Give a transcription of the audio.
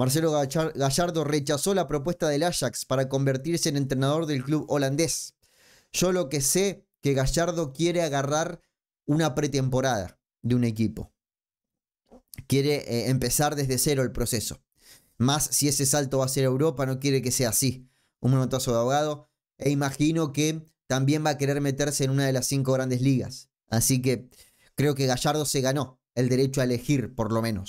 Marcelo Gallardo rechazó la propuesta del Ajax para convertirse en entrenador del club holandés. Yo lo que sé que Gallardo quiere agarrar una pretemporada de un equipo. Quiere eh, empezar desde cero el proceso. Más si ese salto va a ser Europa, no quiere que sea así. Un montazo de abogado. E imagino que también va a querer meterse en una de las cinco grandes ligas. Así que creo que Gallardo se ganó el derecho a elegir, por lo menos.